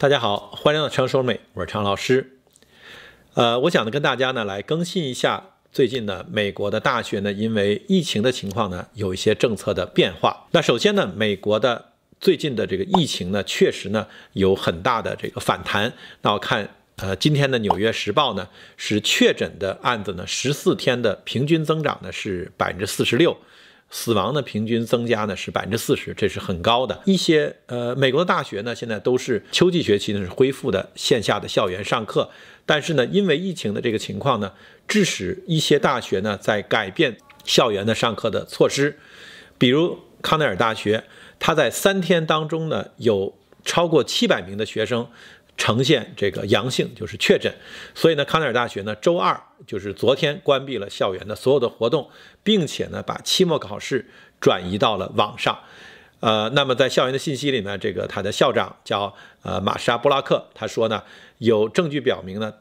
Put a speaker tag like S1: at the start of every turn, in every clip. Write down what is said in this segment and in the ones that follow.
S1: 大家好，欢迎到常说美，我是常老师。呃，我想呢，跟大家呢来更新一下最近呢美国的大学呢因为疫情的情况呢有一些政策的变化。那首先呢，美国的最近的这个疫情呢确实呢有很大的这个反弹。那我看呃今天的纽约时报呢是确诊的案子呢十四天的平均增长呢是百分之四十六。死亡的平均增加呢是百分之四十，这是很高的。一些呃，美国的大学呢现在都是秋季学期呢是恢复的线下的校园上课，但是呢因为疫情的这个情况呢，致使一些大学呢在改变校园的上课的措施，比如康奈尔大学，它在三天当中呢有超过七百名的学生呈现这个阳性，就是确诊，所以呢康奈尔大学呢周二。就是昨天关闭了校园的所有的活动，并且呢把期末考试转移到了网上。呃，那么在校园的信息里呢，这个他的校长叫呃玛莎布拉克，他说呢有证据表明呢，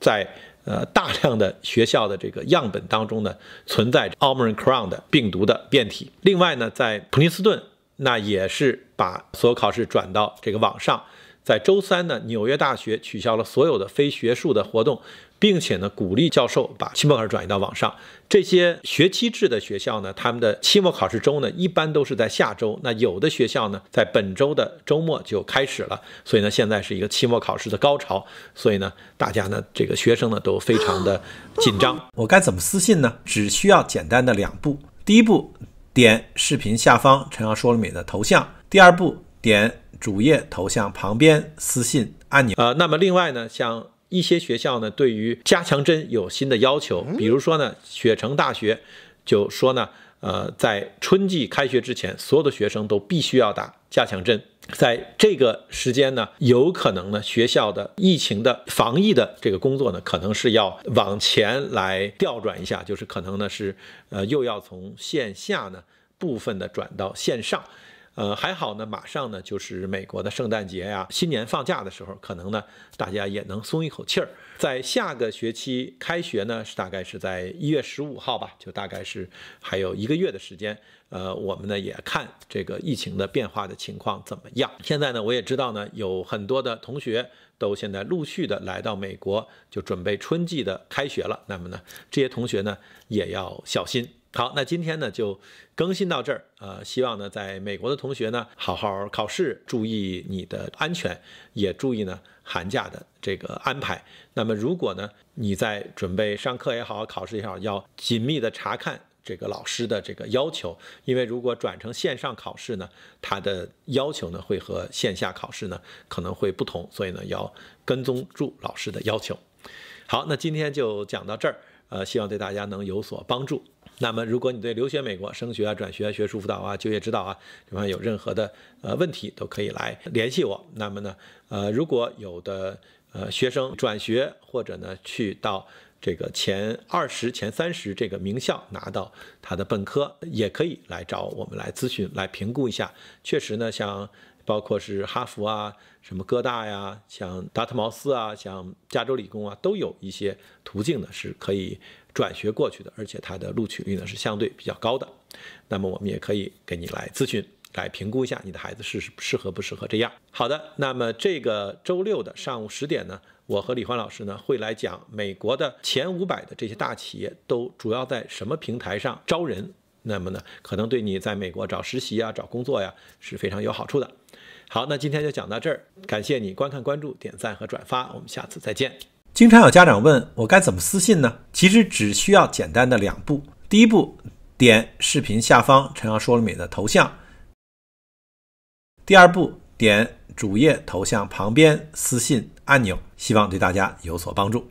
S1: 在呃大量的学校的这个样本当中呢存在 m 奥密克 n 的病毒的变体。另外呢，在普林斯顿那也是把所有考试转到这个网上。在周三呢，纽约大学取消了所有的非学术的活动，并且呢鼓励教授把期末考试转移到网上。这些学期制的学校呢，他们的期末考试周呢，一般都是在下周。那有的学校呢，在本周的周末就开始了。所以呢，现在是一个期末考试的高潮。所以呢，大家呢，这个学生呢，都非常的紧张。我该怎么私信呢？只需要简单的两步：第一步，点视频下方陈阳说了美的头像；第二步，点。主页头像旁边私信按钮。呃，那么另外呢，像一些学校呢，对于加强针有新的要求。比如说呢，雪城大学就说呢，呃，在春季开学之前，所有的学生都必须要打加强针。在这个时间呢，有可能呢，学校的疫情的防疫的这个工作呢，可能是要往前来调转一下，就是可能呢是呃又要从线下呢部分的转到线上。呃，还好呢，马上呢就是美国的圣诞节呀，新年放假的时候，可能呢大家也能松一口气儿。在下个学期开学呢，是大概是在一月十五号吧，就大概是还有一个月的时间。呃，我们呢也看这个疫情的变化的情况怎么样。现在呢，我也知道呢，有很多的同学都现在陆续的来到美国，就准备春季的开学了。那么呢，这些同学呢也要小心。好，那今天呢就更新到这儿。呃，希望呢在美国的同学呢好好考试，注意你的安全，也注意呢寒假的这个安排。那么如果呢你在准备上课也好，考试也好，要紧密的查看这个老师的这个要求，因为如果转成线上考试呢，它的要求呢会和线下考试呢可能会不同，所以呢要跟踪住老师的要求。好，那今天就讲到这儿。呃，希望对大家能有所帮助。那么，如果你对留学美国、升学啊、转学、学术辅导啊、就业指导啊这方面有任何的呃问题，都可以来联系我。那么呢，呃，如果有的呃学生转学或者呢去到这个前二十、前三十这个名校拿到他的本科，也可以来找我们来咨询、来评估一下。确实呢，像包括是哈佛啊、什么哥大呀、像达特茅斯啊、像加州理工啊，都有一些途径呢是可以。转学过去的，而且它的录取率呢是相对比较高的。那么我们也可以给你来咨询，来评估一下你的孩子适适合不适合这样。好的，那么这个周六的上午十点呢，我和李欢老师呢会来讲美国的前五百的这些大企业都主要在什么平台上招人。那么呢，可能对你在美国找实习啊、找工作呀是非常有好处的。好，那今天就讲到这儿，感谢你观看、关注、点赞和转发，我们下次再见。经常有家长问我该怎么私信呢？其实只需要简单的两步：第一步，点视频下方陈阳说了美的头像；第二步，点主页头像旁边私信按钮。希望对大家有所帮助。